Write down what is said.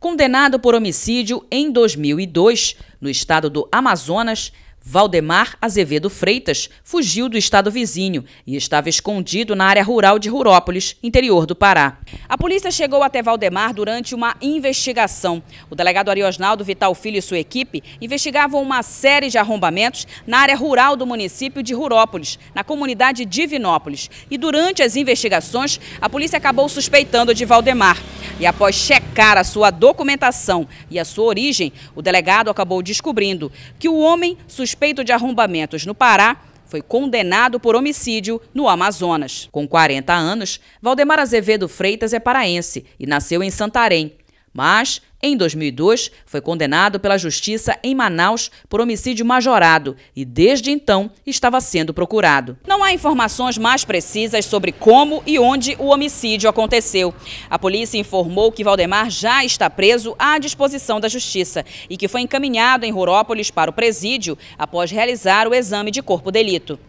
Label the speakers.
Speaker 1: Condenado por homicídio em 2002, no estado do Amazonas, Valdemar Azevedo Freitas fugiu do estado vizinho e estava escondido na área rural de Rurópolis, interior do Pará. A polícia chegou até Valdemar durante uma investigação. O delegado Ariosnaldo Vital Filho e sua equipe investigavam uma série de arrombamentos na área rural do município de Rurópolis, na comunidade Divinópolis. E durante as investigações, a polícia acabou suspeitando de Valdemar. E após checar a sua documentação e a sua origem, o delegado acabou descobrindo que o homem suspeito de arrombamentos no Pará foi condenado por homicídio no Amazonas. Com 40 anos, Valdemar Azevedo Freitas é paraense e nasceu em Santarém, mas em 2002, foi condenado pela justiça em Manaus por homicídio majorado e desde então estava sendo procurado. Não há informações mais precisas sobre como e onde o homicídio aconteceu. A polícia informou que Valdemar já está preso à disposição da justiça e que foi encaminhado em Rorópolis para o presídio após realizar o exame de corpo delito.